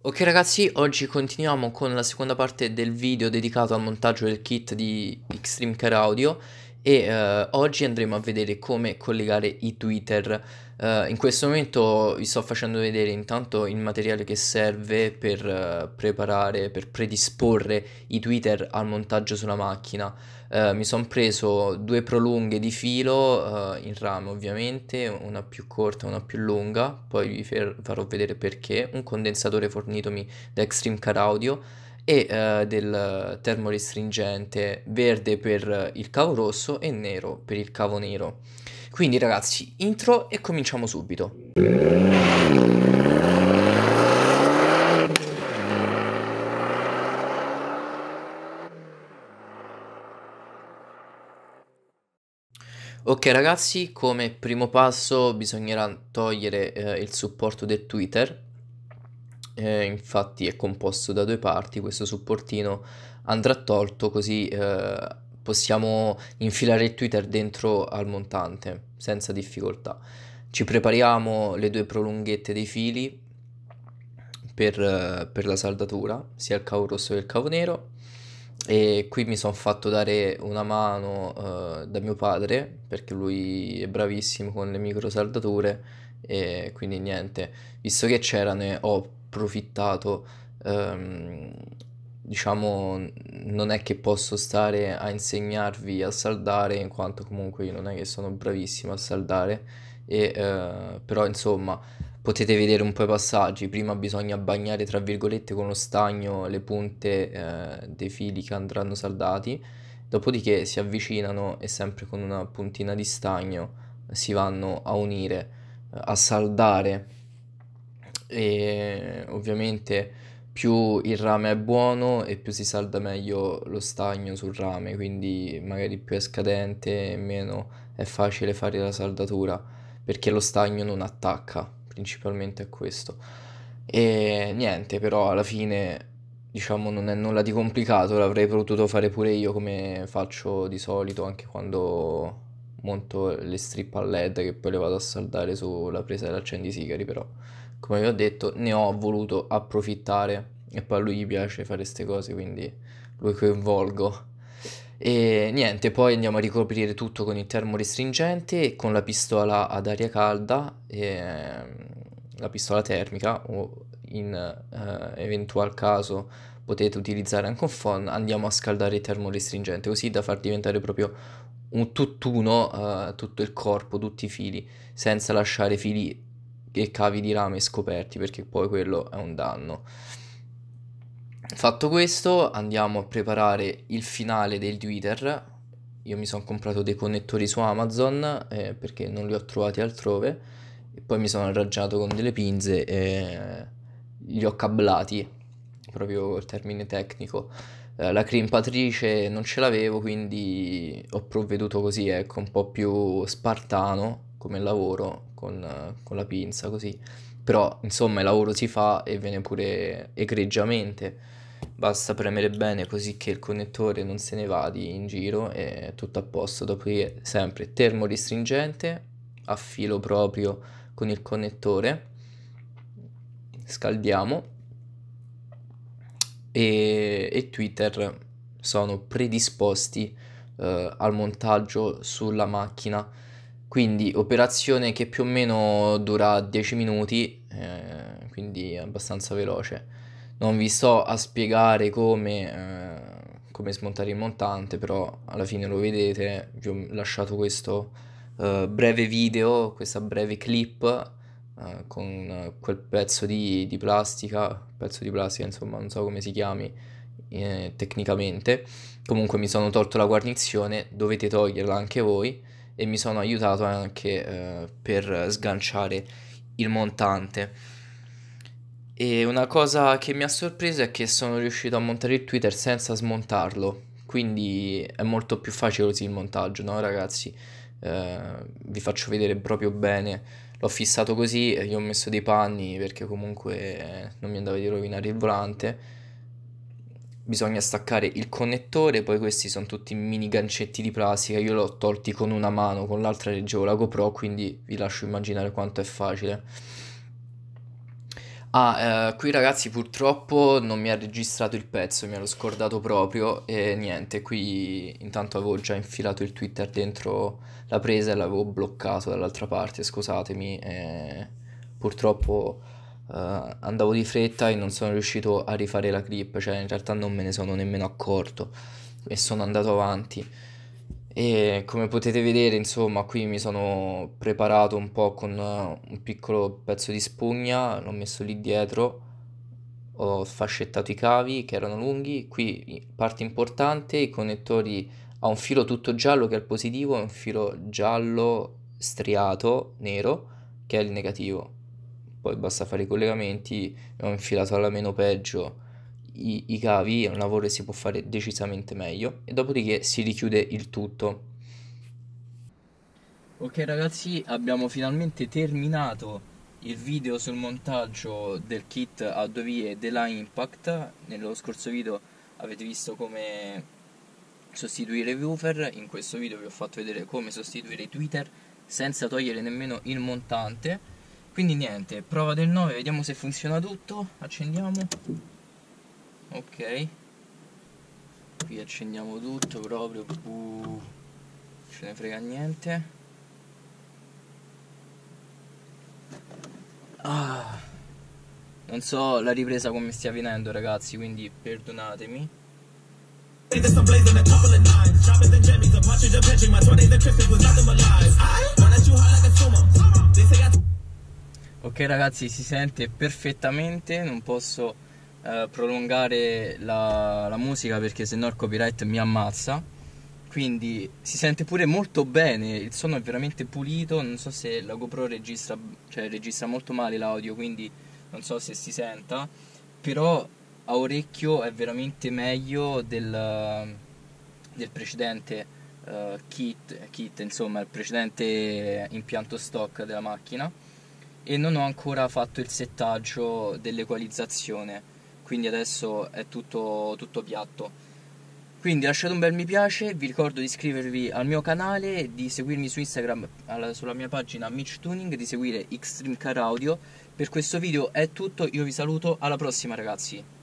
Ok ragazzi, oggi continuiamo con la seconda parte del video dedicato al montaggio del kit di Xtreme Care Audio e uh, oggi andremo a vedere come collegare i Twitter. Uh, in questo momento vi sto facendo vedere intanto il materiale che serve per uh, preparare, per predisporre i Twitter al montaggio sulla macchina. mi sono preso due prolunghe di filo in rame ovviamente, una più corta e una più lunga, poi vi farò vedere perché, un condensatore fornitomi da Extreme Car Audio e uh, del termorestringente, verde per il cavo rosso e nero per il cavo nero. Quindi ragazzi, intro e cominciamo subito. Ok ragazzi, come primo passo bisognerà togliere eh, il supporto del Twitter eh, infatti è composto da due parti, questo supportino andrà tolto così eh, possiamo infilare il Twitter dentro al montante senza difficoltà. Ci prepariamo le due prolunghette dei fili per, eh, per la saldatura, sia il cavo rosso che il cavo nero e qui mi sono fatto dare una mano eh, da mio padre perché lui è bravissimo con le micro saldature e quindi niente, visto che c'erano eh, ho approfittato, ehm, diciamo, non è che posso stare a insegnarvi a saldare, in quanto comunque io non è che sono bravissimo a saldare, e, eh, però insomma potete vedere un po' i passaggi, prima bisogna bagnare tra virgolette con lo stagno le punte eh, dei fili che andranno saldati, dopodiché si avvicinano e sempre con una puntina di stagno si vanno a unire, a saldare e ovviamente più il rame è buono e più si salda meglio lo stagno sul rame, quindi magari più è scadente e meno è facile fare la saldatura perché lo stagno non attacca, principalmente a questo. E niente, però alla fine diciamo non è nulla di complicato, l'avrei potuto fare pure io come faccio di solito anche quando monto le strip a led che poi le vado a saldare sulla presa dell'accendisigari però come vi ho detto, ne ho voluto approfittare e poi a lui gli piace fare queste cose, quindi lo coinvolgo. E niente, poi andiamo a ricoprire tutto con il termorestringente e con la pistola ad aria calda, e, ehm, la pistola termica o in eh, eventual caso potete utilizzare anche un phon, andiamo a scaldare il termorestringente così da far diventare proprio un tutt'uno eh, tutto il corpo, tutti i fili, senza lasciare fili e cavi di rame scoperti perché poi quello è un danno. Fatto questo andiamo a preparare il finale del Twitter. Io mi sono comprato dei connettori su Amazon eh, perché non li ho trovati altrove e poi mi sono arrangiato con delle pinze e li ho cablati, proprio il termine tecnico eh, la crimpatrice non ce l'avevo, quindi ho provveduto così, ecco, un po' più spartano come lavoro con, con la pinza così, però insomma il lavoro si fa e viene pure egregiamente basta premere bene così che il connettore non se ne vadi in giro e tutto a posto. Dopodiché sempre termoristringente a filo proprio con il connettore, scaldiamo e, e Twitter sono predisposti eh, al montaggio sulla macchina quindi operazione che più o meno dura 10 minuti, eh, quindi abbastanza veloce. Non vi sto a spiegare come, eh, come, smontare il montante, però alla fine lo vedete, vi ho lasciato questo eh, breve video, questa breve clip eh, con quel pezzo di, di, plastica, pezzo di plastica insomma non so come si chiami eh, tecnicamente, comunque mi sono tolto la guarnizione, dovete toglierla anche voi e mi sono aiutato anche eh, per sganciare il montante. E una cosa che mi ha sorpreso è che sono riuscito a montare il Twitter senza smontarlo, quindi è molto più facile così il montaggio, no ragazzi? Eh, vi faccio vedere proprio bene. L'ho fissato così, gli ho messo dei panni perché comunque eh, non mi andava di rovinare il volante bisogna staccare il connettore, poi questi sono tutti mini gancetti di plastica, io l'ho tolti con una mano, con l'altra reggevo la GoPro, quindi vi lascio immaginare quanto è facile. Ah, eh, qui ragazzi purtroppo non mi ha registrato il pezzo, mi ero scordato proprio e niente, qui intanto avevo già infilato il Twitter dentro la presa e l'avevo bloccato dall'altra parte, scusatemi, eh, purtroppo Uh, andavo di fretta e non sono riuscito a rifare la clip, cioè in realtà non me ne sono nemmeno accorto e sono andato avanti. E come potete vedere, insomma, qui mi sono preparato un po' con eh, un piccolo pezzo di spugna, l'ho messo lì dietro, ho sfascettato i cavi che erano lunghi, qui parte importante, i connettori ha un filo tutto giallo che è il positivo e un filo giallo striato, nero, che è il negativo poi basta fare i collegamenti e ho infilato alla meno peggio i, i cavi, è un lavoro che si può fare decisamente meglio e dopodiché si richiude il tutto. Ok ragazzi, abbiamo finalmente terminato il video sul montaggio del kit a due vie della Impact. Nello scorso video avete visto come sostituire i woofer, in questo video vi ho fatto vedere come sostituire i Twitter senza togliere nemmeno il montante quindi niente prova del 9 vediamo se funziona tutto accendiamo ok qui accendiamo tutto proprio uh, ce ne frega niente ah, non so la ripresa come stia venendo ragazzi quindi perdonatemi ragazzi, si sente perfettamente, non posso eh, prolungare la, la, musica perché sennò il copyright mi ammazza. Quindi si sente pure molto bene, il suono è veramente pulito, non so se la GoPro registra, cioè, registra molto male l'audio, quindi non so se si senta, però a orecchio è veramente meglio del, del precedente uh, kit, kit, insomma, il precedente impianto stock della macchina e non ho ancora fatto il settaggio dell'equalizzazione quindi adesso è tutto, tutto piatto quindi lasciate un bel mi piace, vi ricordo di iscrivervi al mio canale, di seguirmi su Instagram alla, sulla mia pagina Mitch Tuning, di seguire Extreme Car Audio. Per questo video è tutto, io vi saluto, alla prossima ragazzi!